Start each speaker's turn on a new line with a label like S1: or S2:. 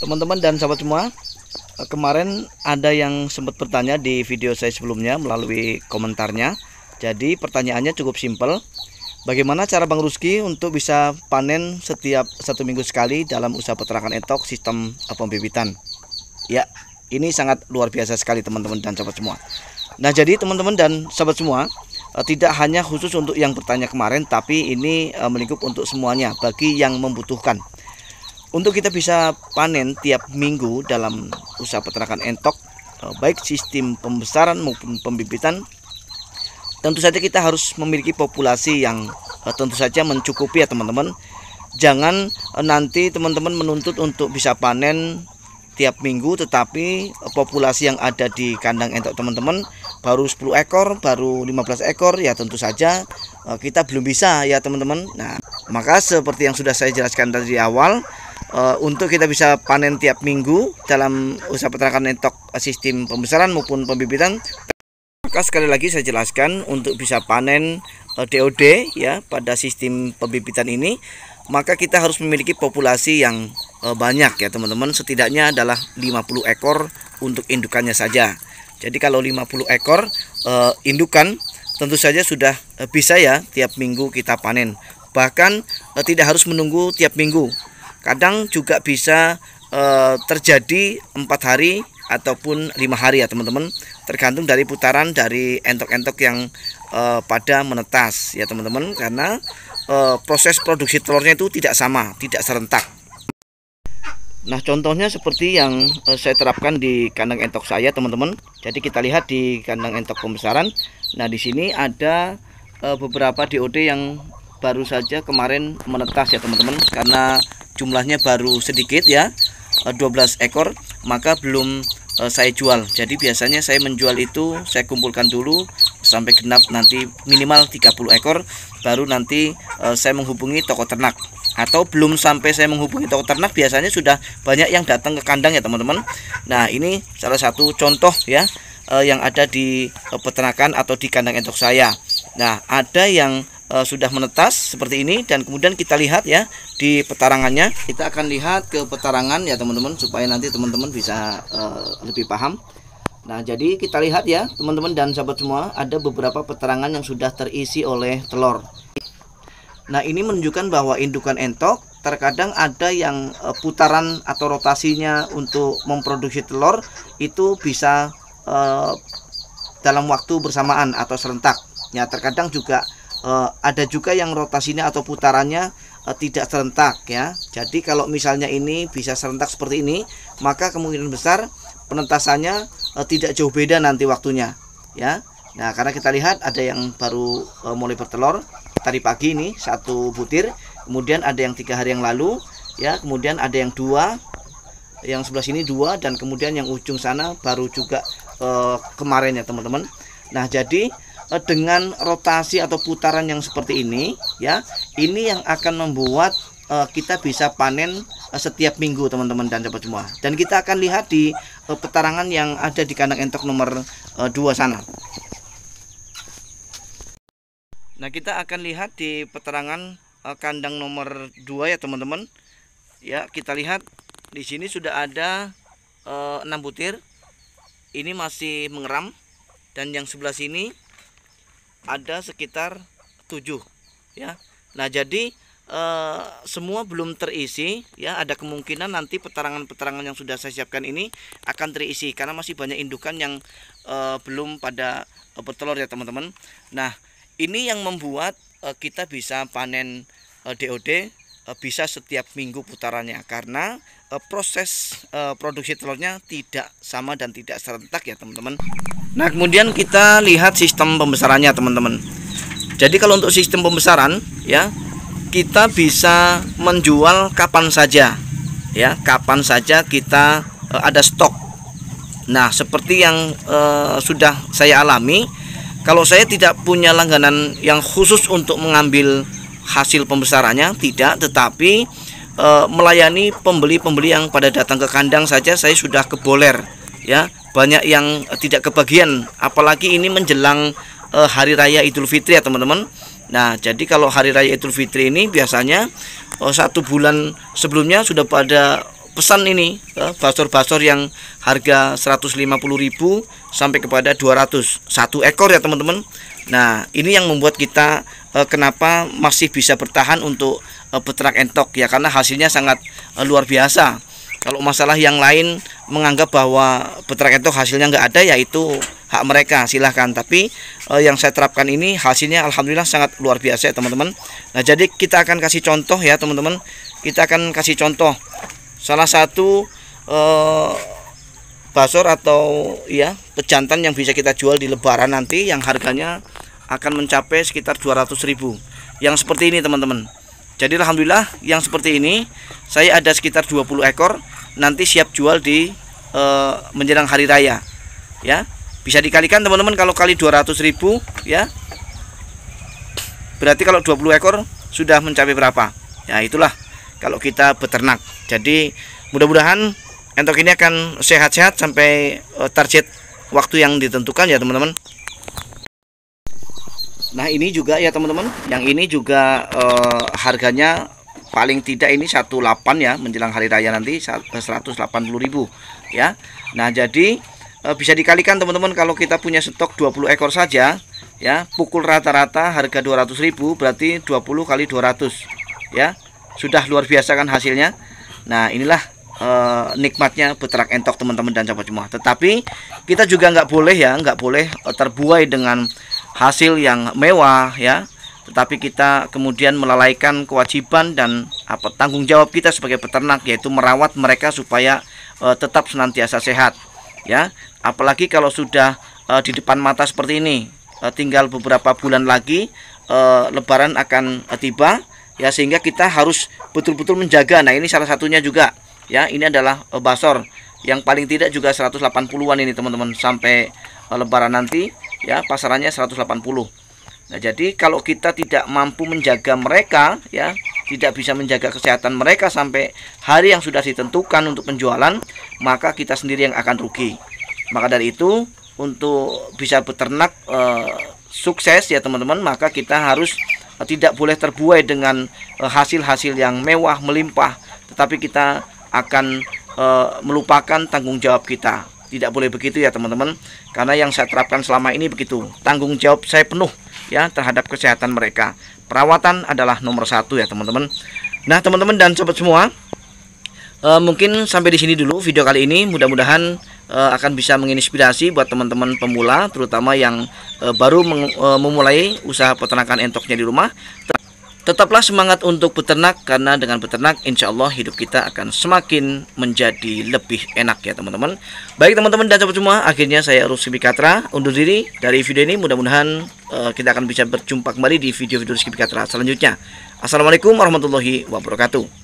S1: teman-teman dan sahabat semua eh, kemarin ada yang sempat bertanya di video saya sebelumnya melalui komentarnya jadi pertanyaannya cukup simpel bagaimana cara Bang Ruski untuk bisa panen setiap satu minggu sekali dalam usaha peternakan etok sistem pembibitan ya ini sangat luar biasa sekali teman-teman dan sahabat semua nah jadi teman-teman dan sahabat semua eh, tidak hanya khusus untuk yang bertanya kemarin tapi ini eh, melingkup untuk semuanya bagi yang membutuhkan untuk kita bisa panen tiap minggu dalam usaha peternakan entok, eh, baik sistem pembesaran maupun pembibitan, tentu saja kita harus memiliki populasi yang eh, tentu saja mencukupi ya teman-teman. Jangan eh, nanti teman-teman menuntut untuk bisa panen tiap minggu tetapi populasi yang ada di kandang entok teman-teman baru 10 ekor, baru 15 ekor ya tentu saja kita belum bisa ya teman-teman. Nah, maka seperti yang sudah saya jelaskan tadi awal, uh, untuk kita bisa panen tiap minggu dalam usaha peternakan entok eh, sistem pembesaran maupun pembibitan maka sekali lagi saya jelaskan untuk bisa panen uh, eh, DOD ya pada sistem pembibitan ini maka kita harus memiliki populasi yang uh, banyak ya teman-teman setidaknya adalah 50 ekor untuk indukannya saja jadi kalau 50 ekor uh, indukan tentu saja sudah bisa ya tiap minggu kita panen bahkan tidak harus menunggu tiap minggu kadang juga bisa e, terjadi empat hari ataupun lima hari ya teman-teman tergantung dari putaran dari entok-entok yang e, pada menetas ya teman-teman karena e, proses produksi telurnya itu tidak sama tidak serentak Nah contohnya seperti yang uh, saya terapkan di kandang entok saya teman-teman. Jadi kita lihat di kandang entok pembesaran. Nah di sini ada uh, beberapa DOD yang baru saja kemarin menetas ya teman-teman. Karena jumlahnya baru sedikit ya eh, 12 ekor maka belum eh, saya jual jadi biasanya saya menjual itu saya kumpulkan dulu sampai genap nanti minimal 30 ekor baru nanti eh, saya menghubungi toko ternak atau belum sampai saya menghubungi toko ternak biasanya sudah banyak yang datang ke kandang ya teman-teman nah ini salah satu contoh ya yang ada di peternakan atau di kandang entok saya nah ada yang Eh, sudah menetas seperti ini dan kemudian kita lihat ya di petarangannya kita akan lihat ke petarangan ya teman-teman supaya nanti teman-teman bisa e, lebih paham Nah jadi kita lihat ya teman-teman dan sahabat semua ada beberapa petarangan yang sudah terisi oleh telur Nah ini menunjukkan bahwa indukan entok terkadang ada yang e, putaran atau rotasinya untuk memproduksi telur itu bisa e, dalam waktu bersamaan atau serentak. Ya terkadang juga uh, ada juga yang rotasinya atau putarannya uh, tidak serentak ya. Jadi kalau misalnya ini bisa serentak seperti ini, maka kemungkinan besar penentasannya uh, eh, tidak jauh beda nanti waktunya ya. Nah, karena kita lihat ada yang baru uh, mulai bertelur tadi pagi ini satu butir, kemudian ada yang tiga hari yang lalu ya, kemudian ada yang dua, yang sebelah sini dua dan kemudian yang ujung sana baru juga uh, kemarin ya teman-teman. Nah jadi Eh, dengan rotasi atau putaran yang seperti ini ya ini yang akan membuat uh, kita bisa panen uh, setiap minggu teman-teman dan dapat semua dan kita akan lihat di uh, petarangan yang ada di kandang entok nomor uh, 2 sana nah kita akan lihat di peterangan uh, kandang nomor 2 ya teman-teman ya kita lihat di sini sudah ada uh, 6 butir ini masih mengeram dan yang sebelah sini ada sekitar 7 ya. Nah, jadi e, semua belum terisi ya, ada kemungkinan nanti peterangan-peterangan yang sudah saya siapkan ini akan terisi karena masih banyak indukan yang e, belum pada e, eh, bertelur ya, teman-teman. Nah, ini yang membuat e, kita bisa panen e, DOD Eh, bisa setiap minggu putarannya karena eh, proses eh, produksi telurnya tidak sama dan tidak serentak ya teman-teman nah kemudian kita lihat sistem pembesarannya teman-teman jadi kalau untuk sistem pembesaran ya kita bisa menjual kapan saja ya kapan saja kita ada stok nah seperti yang sudah saya alami kalau saya tidak punya langganan yang khusus untuk mengambil hasil pembesarannya tidak tetapi e, melayani pembeli-pembeli yang pada datang ke kandang saja saya sudah keboler ya banyak yang tidak kebagian apalagi ini menjelang e, hari raya Idul Fitri ya teman-teman Nah, jadi kalau hari raya Idul Fitri ini biasanya e, satu bulan sebelumnya sudah pada pesan ini eh, basor-basor yang harga 150.000 sampai kepada 200 satu ekor ya teman-teman. Nah, ini yang membuat kita uh, kenapa masih bisa bertahan untuk uh, entok ya karena hasilnya sangat uh, luar biasa kalau masalah yang lain menganggap bahwa peternak entok hasilnya nggak ada yaitu hak mereka silahkan tapi uh, yang saya terapkan ini hasilnya alhamdulillah sangat luar biasa ya teman-teman nah jadi kita akan kasih contoh ya teman-teman kita akan kasih contoh salah satu uh, basor atau ya pejantan yang bisa kita jual di lebaran nanti yang harganya akan mencapai sekitar 200 ribu yang seperti ini teman-teman jadi Alhamdulillah yang seperti ini saya ada sekitar 20 ekor nanti siap jual di e, menjelang hari raya ya bisa dikalikan teman-teman kalau kali 200 ribu ya berarti kalau 20 ekor sudah mencapai berapa ya itulah kalau kita beternak jadi mudah-mudahan entok ini akan sehat-sehat sampai eh, target waktu yang ditentukan ya teman-teman Nah ini juga ya teman-teman, yang ini juga uh, harganya paling tidak ini 18 ya menjelang hari raya nanti 180.000 ya. Nah jadi uh, bisa dikalikan teman-teman kalau kita punya stok 20 ekor saja ya pukul rata-rata harga 200.000 berarti 20 kali 200 ya sudah luar biasa kan hasilnya nah inilah eh, nikmatnya beterak entok teman-teman dan sahabat semua tetapi kita juga nggak boleh ya nggak boleh terbuai dengan hasil yang mewah ya tetapi kita kemudian melalaikan kewajiban dan apa tanggung jawab kita sebagai peternak yaitu merawat mereka supaya e, tetap senantiasa sehat ya apalagi kalau sudah e, di depan mata seperti ini e, tinggal beberapa bulan lagi e, lebaran akan e, tiba ya sehingga kita harus betul-betul menjaga nah ini salah satunya juga ya ini adalah e, basor yang paling tidak juga 180-an ini teman-teman sampai e, lebaran nanti ya pasarannya 180 nah jadi kalau kita tidak mampu menjaga mereka ya tidak bisa menjaga kesehatan mereka sampai hari yang sudah ditentukan untuk penjualan maka kita sendiri yang akan rugi maka dari itu untuk bisa beternak e, sukses ya teman-teman maka kita harus eh, tidak boleh terbuai dengan eh, hasil-hasil yang mewah melimpah tetapi kita akan e, melupakan tanggung jawab kita tidak boleh begitu ya teman-teman. Karena yang saya terapkan selama ini begitu. Tanggung jawab saya penuh ya terhadap kesehatan mereka. Perawatan adalah nomor satu ya teman-teman. Nah teman-teman dan sobat semua. Uh, mungkin sampai di sini dulu video kali ini. Mudah-mudahan uh, akan bisa menginspirasi buat teman-teman pemula, terutama yang uh, baru meng, memulai usaha peternakan entoknya di rumah. Tetaplah semangat untuk beternak karena dengan beternak insya Allah hidup kita akan semakin menjadi lebih enak ya teman-teman. Baik teman-teman dan sahabat semua, akhirnya saya Ruski Bikatra undur diri dari video ini. Mudah-mudahan uh, kita akan bisa berjumpa kembali di video-video Ruski Bikatra selanjutnya. Assalamualaikum warahmatullahi wabarakatuh.